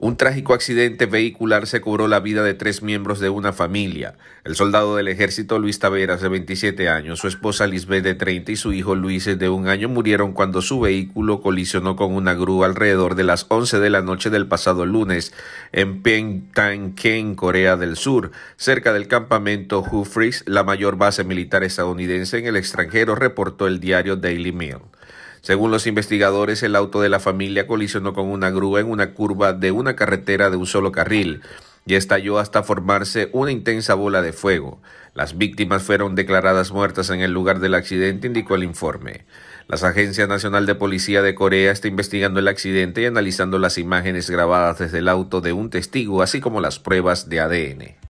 Un trágico accidente vehicular se cobró la vida de tres miembros de una familia. El soldado del ejército Luis Taveras, de 27 años, su esposa Lisbeth, de 30, y su hijo Luis, de un año, murieron cuando su vehículo colisionó con una grúa alrededor de las 11 de la noche del pasado lunes en Pyeongtaek, Corea del Sur, cerca del campamento Humphreys, la mayor base militar estadounidense en el extranjero, reportó el diario Daily Mail. Según los investigadores, el auto de la familia colisionó con una grúa en una curva de una carretera de un solo carril y estalló hasta formarse una intensa bola de fuego. Las víctimas fueron declaradas muertas en el lugar del accidente, indicó el informe. Las agencias Nacional de Policía de Corea está investigando el accidente y analizando las imágenes grabadas desde el auto de un testigo, así como las pruebas de ADN.